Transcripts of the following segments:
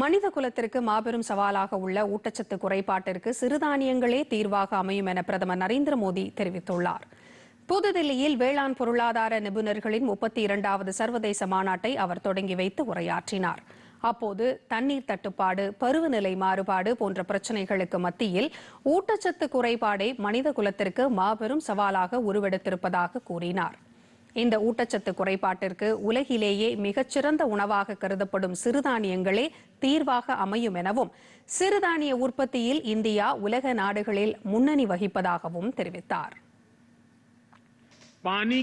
மனித குலத்திற்கு மாபெரும் சவாலாக உள்ள ஊட்டச்சத்து குறைபாட்டிற்கு சிறுதானியங்களே தீர்வாக அமையும் என பிரதமர் நரேந்திர மோடி தெரிவித்துள்ளார் புதுதில்லியில் வேளாண் பொருளாதார நிபுணர்களின் முப்பத்தி இரண்டாவது சர்வதேச மாநாட்டை அவர் தொடங்கி வைத்து உரையாற்றினார் அப்போது தண்ணீர் தட்டுப்பாடு பருவநிலை மாறுபாடு போன்ற பிரச்சினைகளுக்கு மத்தியில் ஊட்டச்சத்து குறைபாடே மனித குலத்திற்கு மாபெரும் சவாலாக உருவெடுத்திருப்பதாக கூறினாா் இந்த ஊட்டச்சத்து குறைபாட்டிற்கு உலகிலேயே மிகச்சிறந்த உணவாக கருதப்படும் சிறுதானியங்களே தீர்வாக அமையும் எனவும் சிறுதானிய உற்பத்தியில் இந்தியா உலக நாடுகளில் முன்னணி வகிப்பதாகவும் தெரிவித்தார் पानी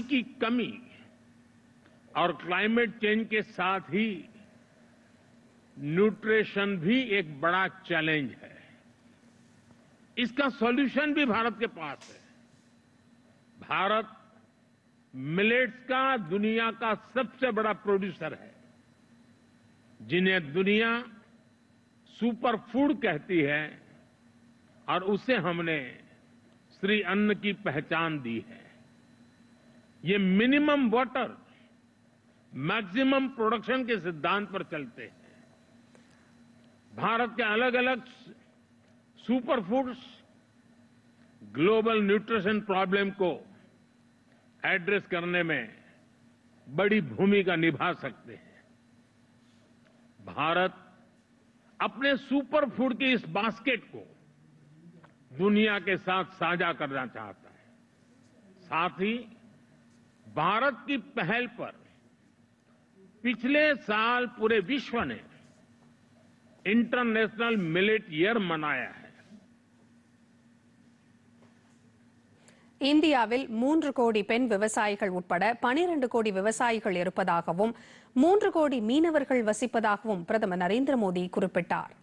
और क्लाइमेट चेंज के साथ ही न्यूट्रिशन भी एक बड़ा चैलेंज है इसका सॉल्यूशन भी भारत के पास है भारत मिलेट्स का दुनिया का सबसे बड़ा प्रोड्यूसर है जिन्हें दुनिया सुपर फूड कहती है और उसे हमने श्री अन्न की पहचान दी है ये मिनिमम वाटर मैक्सिमम प्रोडक्शन के सिद्धांत पर चलते हैं भारत के अलग अलग super foods global nutrition problem को एड्रेस करने में बड़ी भूमिका निभा सकते हैं भारत अपने सुपर फूड की इस बास्केट को दुनिया के साथ साझा करना चाहता है साथ ही भारत की पहल पर पिछले साल पूरे विश्व ने इंटरनेशनल मिलेट ईयर मनाया है இந்தியாவில் மூன்று கோடி பெண் விவசாயிகள் உட்பட பனிரண்டு கோடி விவசாயிகள் இருப்பதாகவும் மூன்று கோடி மீனவர்கள் வசிப்பதாகவும் பிரதமர் நரேந்திர மோடி குறிப்பிட்டார்